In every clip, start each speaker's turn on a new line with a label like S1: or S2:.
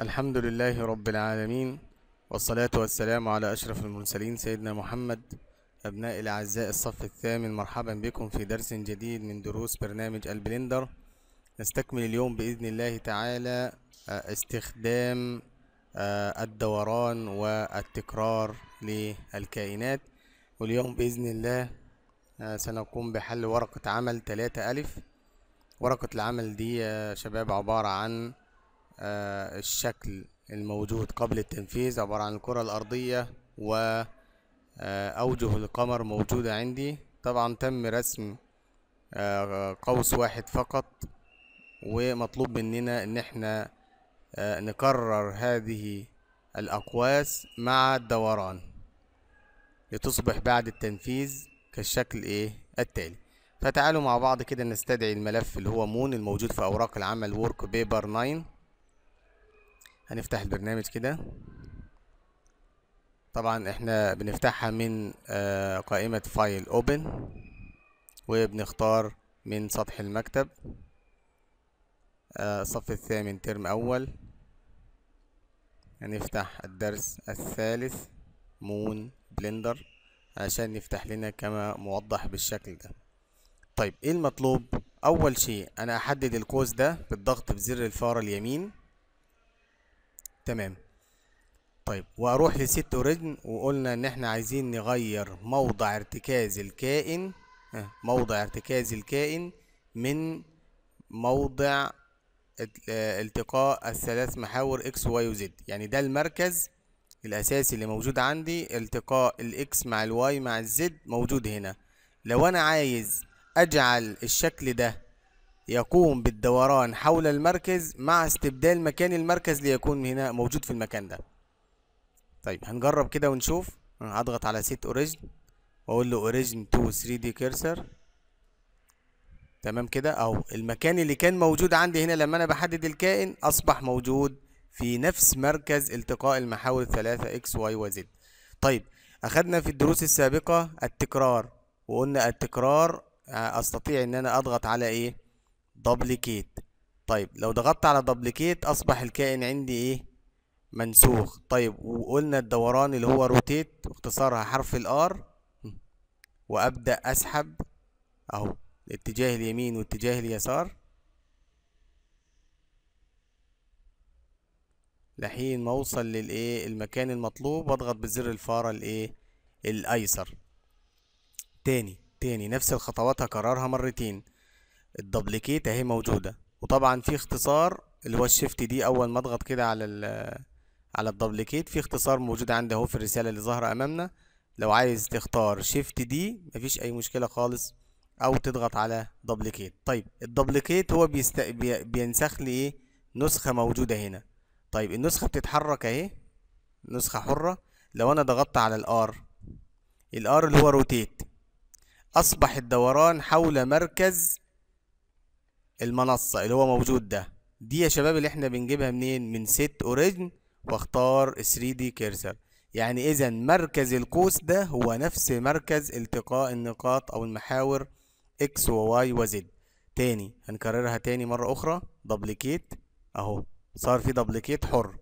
S1: الحمد لله رب العالمين والصلاة والسلام على أشرف المرسلين سيدنا محمد أبناء الأعزاء الصف الثامن مرحبا بكم في درس جديد من دروس برنامج البلندر نستكمل اليوم بإذن الله تعالى آه، استخدام آه، الدوران والتكرار للكائنات واليوم بإذن الله آه، سنقوم بحل ورقة عمل 3 ألف ورقة العمل دي يا شباب عبارة عن آه، الشكل الموجود قبل التنفيذ عبارة عن الكرة الأرضية و آه، أوجه القمر موجودة عندي طبعا تم رسم آه، قوس واحد فقط ومطلوب مننا ان احنا نكرر هذه الأقواس مع الدوران لتصبح بعد التنفيذ كالشكل ايه التالي فتعالوا مع بعض كده نستدعي الملف اللي هو مون الموجود في اوراق العمل ورك بيبر 9 هنفتح البرنامج كده طبعا احنا بنفتحها من آه، قائمة فايل اوبن وبنختار من سطح المكتب آه، الصف الثامن ترم اول هنفتح الدرس الثالث مون بلندر عشان نفتح لنا كما موضح بالشكل ده طيب ايه المطلوب اول شيء انا احدد الكوز ده بالضغط بزر الفاره اليمين تمام طيب واروح لست اوريجن وقلنا ان احنا عايزين نغير موضع ارتكاز الكائن آه، موضع ارتكاز الكائن من موضع آه، التقاء الثلاث محاور اكس وواي وزد يعني ده المركز الاساسي اللي موجود عندي التقاء الاكس مع الواي مع الزد موجود هنا لو انا عايز اجعل الشكل ده يقوم بالدوران حول المركز مع استبدال مكان المركز ليكون هنا موجود في المكان ده طيب هنجرب كده ونشوف هضغط على سيت اوريجن واقول له اوريجن تو 3 دي كيرسر تمام كده اهو المكان اللي كان موجود عندي هنا لما انا بحدد الكائن اصبح موجود في نفس مركز التقاء المحاور الثلاثة اكس واي وزد طيب اخدنا في الدروس السابقة التكرار وقلنا التكرار آه، استطيع ان انا اضغط على ايه دبليكيت طيب لو ضغطت على دبليكيت اصبح الكائن عندي ايه منسوخ طيب وقلنا الدوران اللي هو روتيت واختصارها حرف الار وابدا اسحب اهو الاتجاه اليمين واتجاه اليسار لحين ما اوصل للايه المكان المطلوب واضغط بزر الفاره الايه الايسر تاني تاني نفس الخطوات هكررها مرتين الدبليكيت اهي موجوده وطبعا في اختصار اللي هو الشيفت دي اول ما اضغط كده على ال على الدبليكيت في اختصار موجود عندي اهو في الرساله اللي ظاهره امامنا لو عايز تختار شيفت دي مفيش اي مشكله خالص او تضغط على دبليكيت طيب الدبليكيت هو بيست... بي... بينسخ لي ايه نسخه موجوده هنا طيب النسخه بتتحرك اهي نسخه حره لو انا ضغطت على الار الار اللي هو روتيت اصبح الدوران حول مركز المنصة اللي هو موجود ده دي يا شباب اللي احنا بنجيبها منين من ست اوريجن واختار 3 دي كيرسر يعني اذا مركز القوس ده هو نفس مركز التقاء النقاط او المحاور اكس وواي وزد تاني هنكررها تاني مرة اخرى دبليكيت اهو صار في دبليكيت حر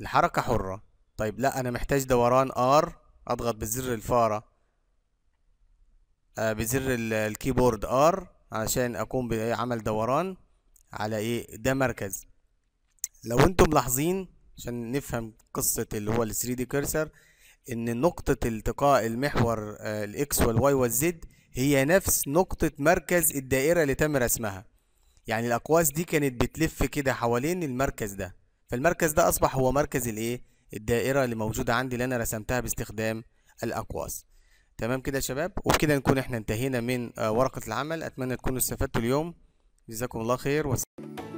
S1: الحركة حرة طيب لا انا محتاج دوران ار اضغط بزر الفارة آه، بزر الكيبورد ار عشان اقوم بعمل دوران على ايه ده مركز لو انتم ملاحظين عشان نفهم قصة اللي هو الثري 3 دي كيرسر ان نقطة التقاء المحور آه، الاكس والواي والزد هي نفس نقطة مركز الدائرة اللي تم رسمها يعني الاقواس دي كانت بتلف كده حوالين المركز ده فالمركز ده اصبح هو مركز الايه الدائرة اللي موجودة عندي اللي انا رسمتها باستخدام الاقواس تمام كده يا شباب وبكده نكون احنا انتهينا من آه، ورقة العمل اتمنى تكونوا استفدتوا اليوم جزاكم الله خير وسلام